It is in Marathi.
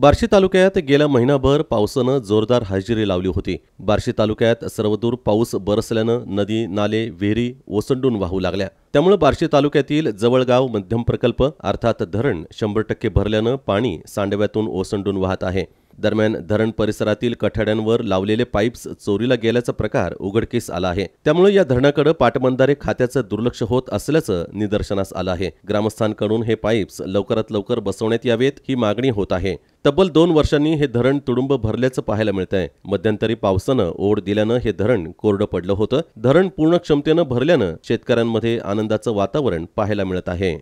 बार्शी तालुक्यात गेल्या महिनाभर पावसानं जोरदार हजेरी लावली होती बार्शी तालुक्यात सर्वदूर पाऊस बरसल्यानं नदी नाले विहिरी ओसंडून वाहू लागल्या त्यामुळे बार्शी तालुक्यातील जवळगाव मध्यम प्रकल्प अर्थात धरण शंभर टक्के भरल्यानं पाणी सांडव्यातून ओसंडून वाहत आहे दरम्यान धरण परिसरातील कठाड्यांवर लावलेले पाईप्स चोरीला गेल्याचा प्रकार उघडकीस आला आहे त्यामुळे या धरणाकडे पाटबंधारे खात्याचं दुर्लक्ष होत असल्याचं निदर्शनास आलं आहे ग्रामस्थांकडून हे पाईप्स लवकरात लवकर बसवण्यात यावेत ही मागणी होत आहे तब्बल दोन वर्षांनी हे धरण तुडुंब भरल्याचं पाहायला आहे मध्यंतरी पावसानं ओढ दिल्यानं हे धरण कोरडं पडलं होतं धरण पूर्ण क्षमतेनं भरल्यानं शेतकऱ्यांमध्ये आनंदाचं वातावरण पाहायला मिळत आहे